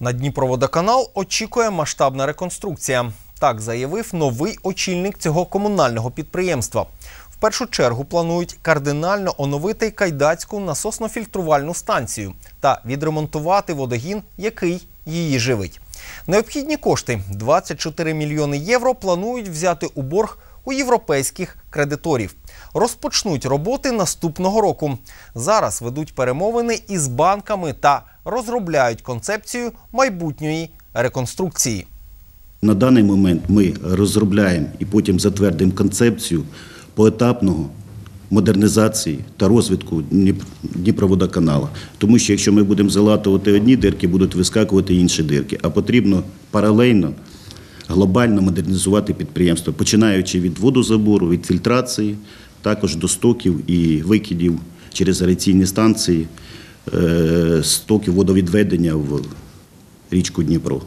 На Дніпроводоканал очікує масштабна реконструкція. Так заявив новий очільник цього комунального підприємства. В першу чергу планують кардинально оновити кайдацьку насосно-фільтрувальну станцію та відремонтувати водогін, який її живить. Необхідні кошти 24 мільйони євро. Планують взяти у борг у європейських кредиторів. Розпочнуть роботи наступного року. Зараз ведуть перемовини із банками та розробляють концепцію майбутньої реконструкції. На даний момент ми розробляємо і потім затвердимо концепцію поетапного модернізації та розвитку Дніпроводоканалу. Тому що якщо ми будемо залатувати одні дирки, будуть вискакувати інші дирки, а потрібно паралельно глобально модернізувати підприємство, починаючи від водозабору, від фільтрації, також до стоків і викидів через аераційні станції, е, стоків водовідведення в річку Дніпро.